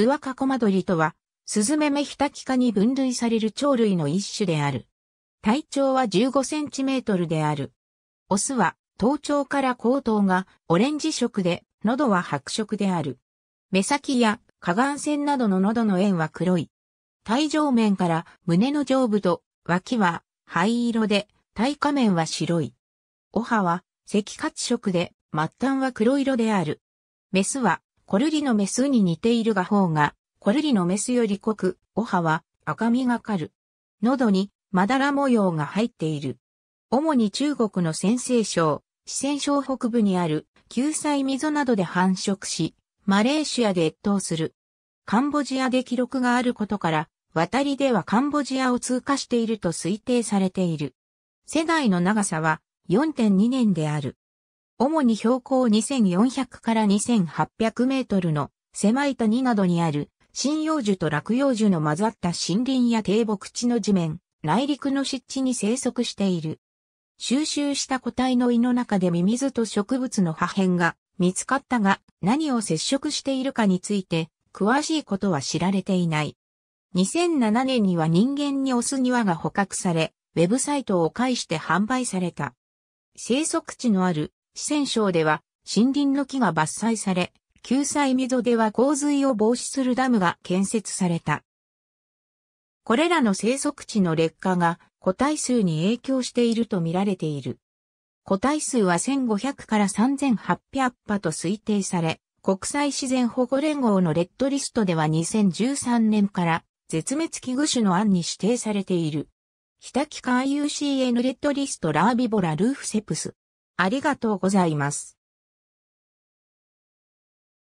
ズワカコマドリとは、スズメメヒタキ科に分類される鳥類の一種である。体長は15センチメートルである。オスは、頭頂から後頭がオレンジ色で、喉は白色である。目先や下岸線などの喉の円は黒い。体上面から胸の上部と脇は灰色で、体下面は白い。お歯は赤褐色で、末端は黒色である。メスはコルリのメスに似ているが方が、コルリのメスより濃く、お歯は赤みがかる。喉にまだら模様が入っている。主に中国の先西省、四川省北部にある救済溝などで繁殖し、マレーシアで越冬する。カンボジアで記録があることから、渡りではカンボジアを通過していると推定されている。世代の長さは4.2年である。主に標高2400から2800メートルの狭い谷などにある針葉樹と落葉樹の混ざった森林や低木地の地面、内陸の湿地に生息している。収集した個体の胃の中でミミズと植物の破片が見つかったが何を接触しているかについて詳しいことは知られていない。2007年には人間にオス庭が捕獲され、ウェブサイトを介して販売された。生息地のある四川省では森林の木が伐採され、救済溝では洪水を防止するダムが建設された。これらの生息地の劣化が個体数に影響していると見られている。個体数は1500から3800羽と推定され、国際自然保護連合のレッドリストでは2013年から絶滅危惧種の案に指定されている。北北 IUCN レッドリストラービボラルーフセプス。ありがとうございます。